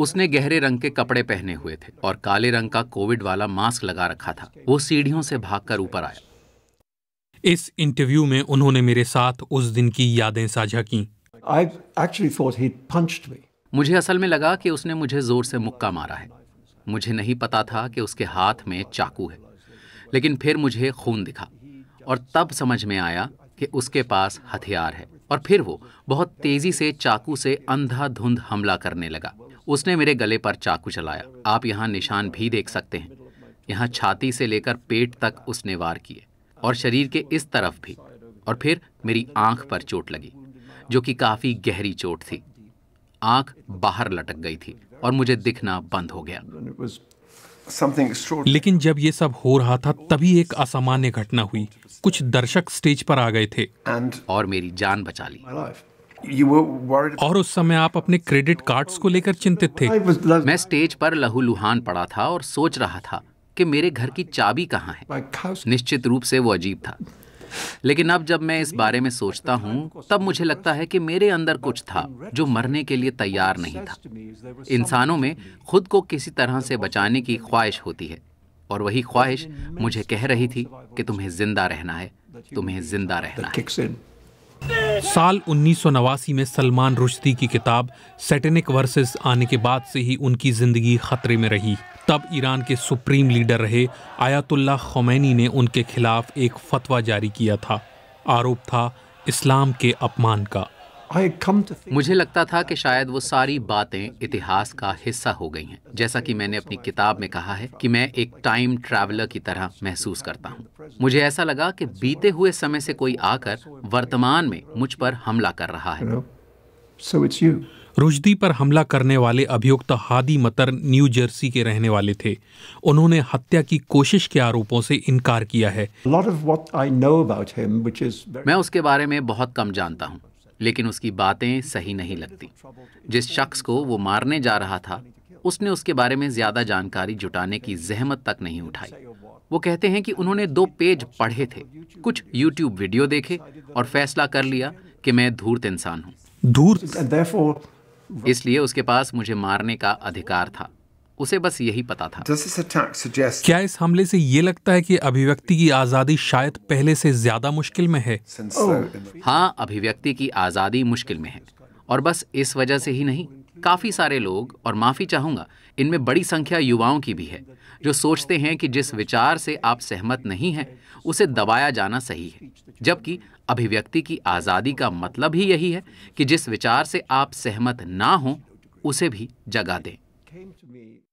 उसने गहरे रंग के कपड़े पहने हुए थे और काले रंग का कोविड वाला मास्क लगा रखा था वो सीढ़ियों से भागकर ऊपर आया इस इंटरव्यू में उन्होंने मेरे साथ उस दिन की यादें साझा की मुझे असल में लगा कि उसने मुझे जोर से मुक्का मारा है मुझे नहीं पता था कि उसके हाथ में चाकू है लेकिन फिर मुझे खून दिखा और तब समझ में आया कि उसके पास हथियार है और फिर वो बहुत तेजी से चाकू से अंधाधुंध हमला करने लगा उसने मेरे गले पर चाकू चलाया आप यहाँ निशान भी देख सकते हैं यहाँ छाती से लेकर पेट तक उसने वार किए और शरीर के इस तरफ भी और फिर मेरी आंख पर चोट लगी जो कि काफ़ी गहरी चोट थी आंख बाहर लटक गई थी और मुझे दिखना बंद हो गया लेकिन जब ये सब हो रहा था तभी एक असामान्य घटना हुई कुछ दर्शक स्टेज पर आ गए थे और मेरी जान बचा ली और उस समय आप अपने क्रेडिट कार्ड्स को लेकर चिंतित थे मैं स्टेज पर लहूलुहान पड़ा था और सोच रहा था कि मेरे घर की चाबी कहाँ है निश्चित रूप से वो अजीब था लेकिन अब जब मैं इस बारे में सोचता हूँ तब मुझे लगता है कि मेरे अंदर कुछ था जो मरने के लिए तैयार नहीं था इंसानों में खुद को किसी तरह से बचाने की ख्वाहिश होती है और वही ख्वाहिश मुझे कह रही थी कि तुम्हें जिंदा रहना है तुम्हें जिंदा रहना है साल उन्नीस में सलमान रुश्ती की किताब सेटेनिक वर्सेस आने के बाद से ही उनकी ज़िंदगी ख़तरे में रही तब ईरान के सुप्रीम लीडर रहे आयातुल्ला खोमैनी ने उनके खिलाफ एक फतवा जारी किया था आरोप था इस्लाम के अपमान का मुझे लगता था कि शायद वो सारी बातें इतिहास का हिस्सा हो गई हैं जैसा कि मैंने अपनी किताब में कहा है कि मैं एक टाइम ट्रैवलर की तरह महसूस करता हूँ मुझे ऐसा लगा कि बीते हुए समय से कोई आकर वर्तमान में मुझ पर हमला कर रहा है रुजदी पर हमला करने वाले अभियुक्त हादी मतर न्यू जर्सी के रहने वाले थे उन्होंने हत्या की कोशिश के आरोपों से इनकार किया है मैं उसके बारे में बहुत कम जानता हूँ लेकिन उसकी बातें सही नहीं लगती जिस शख्स को वो मारने जा रहा था उसने उसके बारे में ज़्यादा जानकारी जुटाने की जहमत तक नहीं उठाई वो कहते हैं कि उन्होंने दो पेज पढ़े थे कुछ यूट्यूब वीडियो देखे और फैसला कर लिया कि मैं धूर्त इंसान हूँ धूर्त इसलिए उसके पास मुझे मारने का अधिकार था उसे बस यही पता था क्या इस हमले से ये लगता है कि अभिव्यक्ति की आज़ादी शायद पहले से ज़्यादा मुश्किल में है हाँ अभिव्यक्ति की आज़ादी मुश्किल में है और बस इस वजह से ही नहीं काफ़ी सारे लोग और माफ़ी चाहूंगा इनमें बड़ी संख्या युवाओं की भी है जो सोचते हैं कि जिस विचार से आप सहमत नहीं हैं उसे दबाया जाना सही है जबकि अभिव्यक्ति की आज़ादी का मतलब ही यही है कि जिस विचार से आप सहमत ना हो उसे भी जगा दें